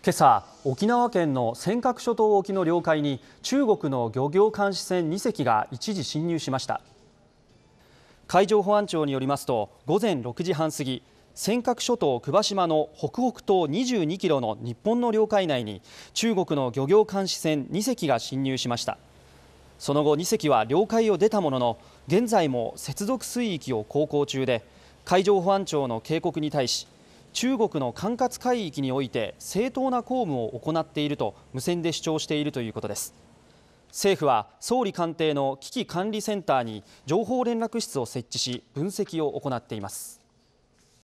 今朝沖縄県の尖閣諸島沖の領海に中国の漁業監視船2隻が一時侵入しました海上保安庁によりますと午前6時半過ぎ尖閣諸島久場島の北北東22キロの日本の領海内に中国の漁業監視船2隻が侵入しましたその後2隻は領海を出たものの現在も接続水域を航行中で海上保安庁の警告に対し中国の管轄海域において正当な公務を行っていると無線で主張しているということです政府は総理官邸の危機管理センターに情報連絡室を設置し分析を行っています